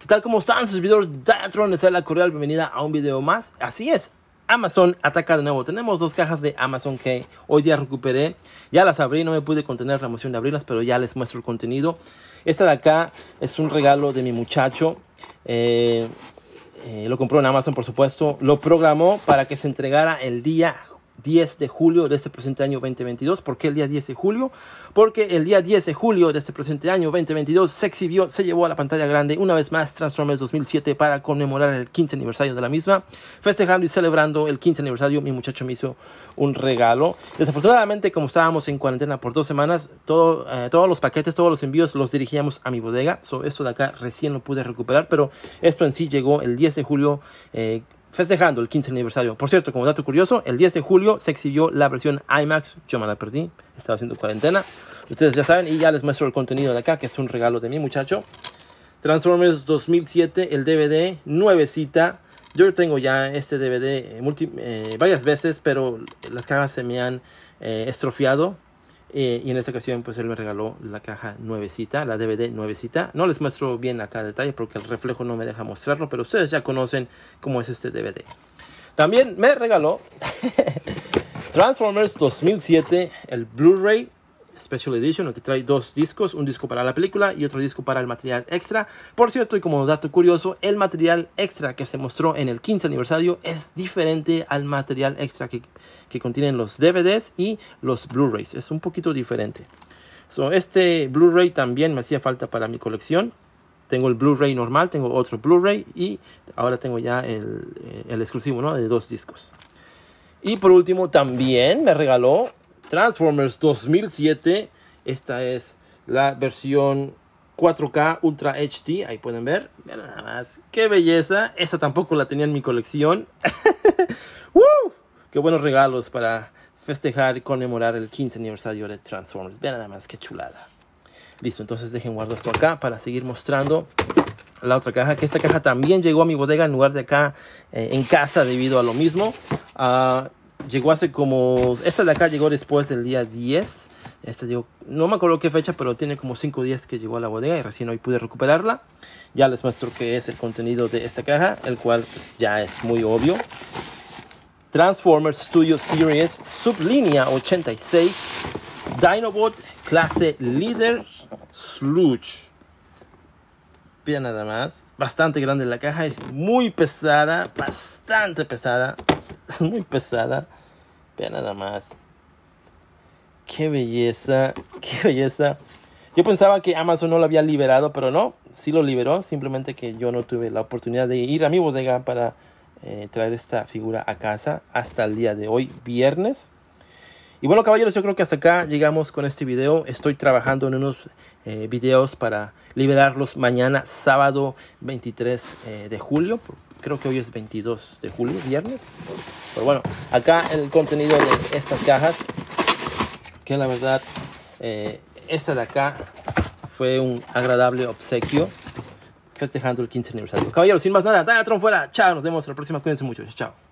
¿Qué tal? ¿Cómo están? Sus servidores de Datron? la cordial bienvenida a un video más. Así es, Amazon ataca de nuevo. Tenemos dos cajas de Amazon que hoy día recuperé. Ya las abrí, no me pude contener la emoción de abrirlas, pero ya les muestro el contenido. Esta de acá es un regalo de mi muchacho. Eh, eh, lo compró en Amazon, por supuesto. Lo programó para que se entregara el día 10 de julio de este presente año 2022. ¿Por qué el día 10 de julio? Porque el día 10 de julio de este presente año 2022 se exhibió, se llevó a la pantalla grande una vez más Transformers 2007 para conmemorar el 15 aniversario de la misma. Festejando y celebrando el 15 aniversario, mi muchacho me hizo un regalo. Desafortunadamente, como estábamos en cuarentena por dos semanas, todo, eh, todos los paquetes, todos los envíos los dirigíamos a mi bodega. So, esto de acá recién lo pude recuperar, pero esto en sí llegó el 10 de julio. Eh, festejando el 15 aniversario. Por cierto, como dato curioso, el 10 de julio se exhibió la versión IMAX. Yo me la perdí, estaba haciendo cuarentena. Ustedes ya saben y ya les muestro el contenido de acá, que es un regalo de mi muchacho. Transformers 2007, el DVD, nuevecita. Yo tengo ya este DVD eh, eh, varias veces, pero las cajas se me han eh, estrofiado. Eh, y en esta ocasión, pues él me regaló la caja nuevecita, la DVD nuevecita. No les muestro bien acá detalle porque el reflejo no me deja mostrarlo, pero ustedes ya conocen cómo es este DVD. También me regaló Transformers 2007, el Blu-ray Special Edition, que trae dos discos, un disco para la película y otro disco para el material extra. Por cierto, y como dato curioso, el material extra que se mostró en el 15 aniversario es diferente al material extra que, contienen los DVDs y los Blu-rays. Es un poquito diferente. este Blu-ray también me hacía falta para mi colección. Tengo el Blu-ray normal, tengo otro Blu-ray y ahora tengo ya el, eh, exclusivo ¿no? de dos discos. Y por último, también me regaló Transformers 2007. Esta es la versión 4K Ultra HD. Ahí pueden ver. Vean nada más. ¡Qué belleza! Esa tampoco la tenía en mi colección. ¡Woo! ¡Qué buenos regalos para festejar y conmemorar el 15 aniversario de Transformers! Vean nada más. ¡Qué chulada! Listo, entonces dejen guardo esto acá para seguir mostrando la otra caja. Que esta caja también llegó a mi bodega en lugar de acá eh, en casa debido a lo mismo. Uh, llegó hace como. Esta de acá llegó después del día 10. Esta llegó, no me acuerdo qué fecha, pero tiene como 5 días que llegó a la bodega y recién hoy pude recuperarla. Ya les muestro qué es el contenido de esta caja, el cual pues, ya es muy obvio. Transformers Studio Series Sublínea 86 Dinobot clase Leader Sludge. Bien, nada más, bastante grande la caja, es muy pesada, bastante pesada, muy pesada. Vean nada más. Qué belleza, qué belleza. Yo pensaba que Amazon no lo había liberado, pero no, sí lo liberó. Simplemente que yo no tuve la oportunidad de ir a mi bodega para eh, traer esta figura a casa hasta el día de hoy, viernes. Y bueno, caballeros, yo creo que hasta acá llegamos con este video. Estoy trabajando en unos eh, videos para liberarlos mañana, sábado 23 eh, de julio. Creo que hoy es 22 de julio, viernes. Pero bueno, acá el contenido de estas cajas, que la verdad, eh, esta de acá fue un agradable obsequio festejando el 15 aniversario. Caballeros, sin más nada, Tron fuera. Chao, nos vemos la próxima. Cuídense mucho. Chao.